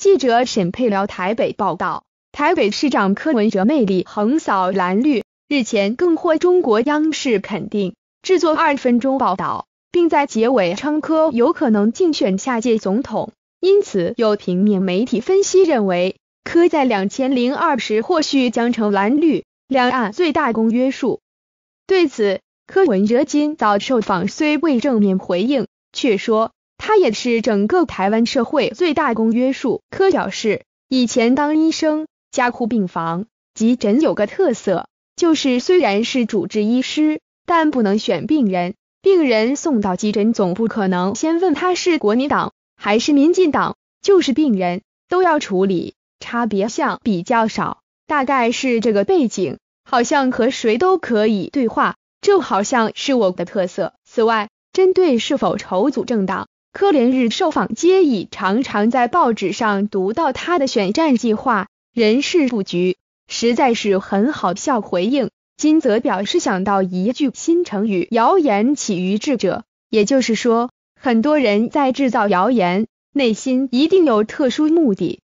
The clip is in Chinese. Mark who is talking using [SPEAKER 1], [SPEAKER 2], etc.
[SPEAKER 1] 记者沈佩辽台北报道，台北市长柯文哲魅力横扫蓝绿，日前更获中国央视肯定制作二分钟报道，并在结尾称柯有可能竞选下届总统，因此有平面媒体分析认为，柯在两千零二十或许将成蓝绿两岸最大公约数。对此，柯文哲今早受访虽未正面回应，却说。他也是整个台湾社会最大公约数。柯表示，以前当医生，加护病房、急诊有个特色，就是虽然是主治医师，但不能选病人。病人送到急诊，总不可能先问他是国民党还是民进党，就是病人都要处理，差别相比较少。大概是这个背景，好像和谁都可以对话，这好像是我的特色。此外，针对是否筹组政党。科连日受访皆以常常在报纸上读到他的选战计划、人事布局，实在是很好笑。回应金泽表示想到一句新成语：谣言起于智者，也就是说，很多人在制造谣言，内心一定有特殊目的。